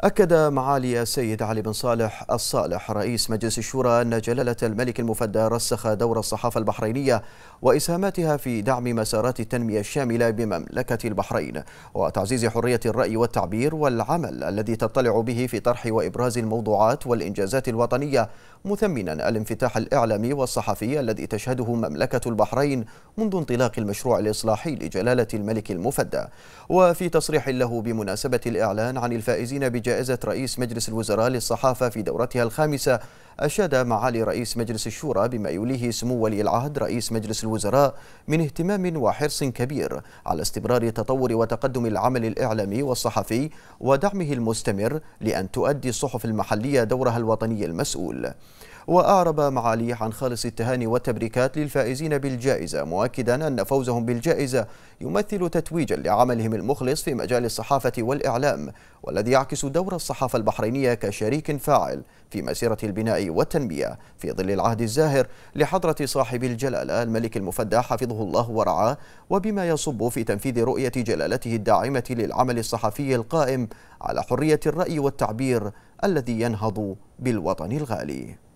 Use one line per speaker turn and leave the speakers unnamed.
أكد معالي السيد علي بن صالح الصالح رئيس مجلس الشورى أن جلالة الملك المفدى رسخ دور الصحافة البحرينية وإسهاماتها في دعم مسارات التنمية الشاملة بمملكة البحرين وتعزيز حرية الرأي والتعبير والعمل الذي تطلع به في طرح وإبراز الموضوعات والإنجازات الوطنية مثمنا الانفتاح الإعلامي والصحفي الذي تشهده مملكة البحرين منذ انطلاق المشروع الإصلاحي لجلالة الملك المفدى وفي تصريح له بمناسبة الإعلان عن الفائزين بجائزة رئيس مجلس الوزراء للصحافة في دورتها الخامسة أشاد معالي رئيس مجلس الشورى بما يوليه سمو ولي العهد رئيس مجلس الوزراء من اهتمام وحرص كبير على استمرار تطور وتقدم العمل الإعلامي والصحفي ودعمه المستمر لأن تؤدي الصحف المحلية دورها الوطني المسؤول وأعرب معاليه عن خالص التهاني والتبريكات للفائزين بالجائزة مؤكدا أن فوزهم بالجائزة يمثل تتويجا لعملهم المخلص في مجال الصحافة والإعلام والذي يعكس دور الصحافة البحرينية كشريك فاعل في مسيرة البناء والتنمية في ظل العهد الزاهر لحضرة صاحب الجلالة الملك المفدى حفظه الله ورعاه وبما يصب في تنفيذ رؤية جلالته الداعمة للعمل الصحفي القائم على حرية الرأي والتعبير الذي ينهض بالوطن الغالي